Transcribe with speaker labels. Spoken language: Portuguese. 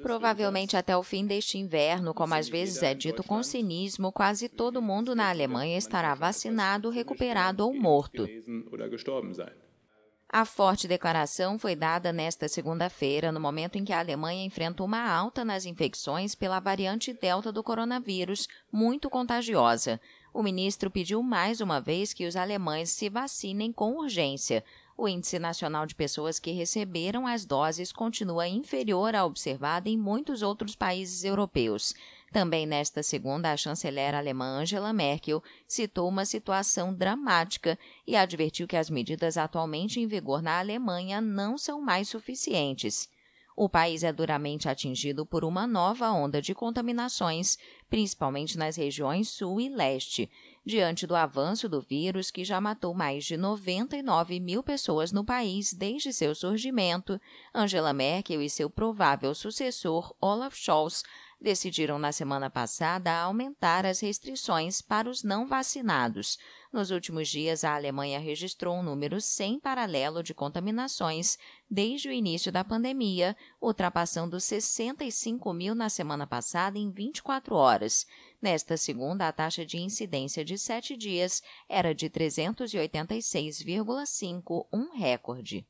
Speaker 1: Provavelmente até o fim deste inverno, como às vezes é dito com cinismo, quase todo mundo na Alemanha estará vacinado, recuperado ou morto. A forte declaração foi dada nesta segunda-feira, no momento em que a Alemanha enfrenta uma alta nas infecções pela variante Delta do coronavírus, muito contagiosa. O ministro pediu mais uma vez que os alemães se vacinem com urgência. O Índice Nacional de Pessoas que receberam as doses continua inferior à observada em muitos outros países europeus. Também nesta segunda, a chanceler alemã Angela Merkel citou uma situação dramática e advertiu que as medidas atualmente em vigor na Alemanha não são mais suficientes o país é duramente atingido por uma nova onda de contaminações, principalmente nas regiões sul e leste, diante do avanço do vírus que já matou mais de 99 mil pessoas no país desde seu surgimento. Angela Merkel e seu provável sucessor, Olaf Scholz, decidiram na semana passada aumentar as restrições para os não vacinados. Nos últimos dias, a Alemanha registrou um número sem paralelo de contaminações desde o início da pandemia, ultrapassando 65 mil na semana passada em 24 horas. Nesta segunda, a taxa de incidência de sete dias era de 386,5, um recorde.